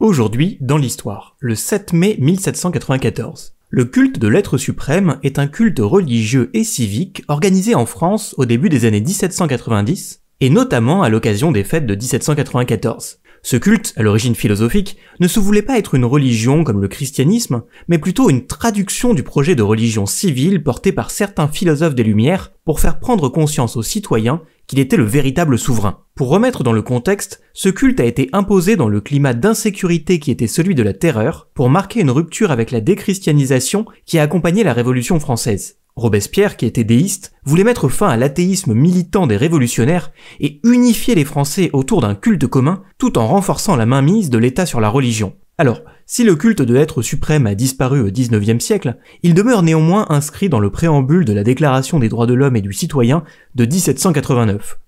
Aujourd'hui, dans l'histoire, le 7 mai 1794. Le culte de l'être suprême est un culte religieux et civique organisé en France au début des années 1790 et notamment à l'occasion des fêtes de 1794. Ce culte, à l'origine philosophique, ne se voulait pas être une religion comme le christianisme, mais plutôt une traduction du projet de religion civile porté par certains philosophes des Lumières pour faire prendre conscience aux citoyens qu'il était le véritable souverain. Pour remettre dans le contexte, ce culte a été imposé dans le climat d'insécurité qui était celui de la terreur pour marquer une rupture avec la déchristianisation qui a accompagné la Révolution française. Robespierre, qui était déiste, voulait mettre fin à l'athéisme militant des révolutionnaires et unifier les Français autour d'un culte commun tout en renforçant la mainmise de l'État sur la religion. Alors, si le culte de l'être suprême a disparu au XIXe siècle, il demeure néanmoins inscrit dans le préambule de la Déclaration des droits de l'homme et du citoyen de 1789.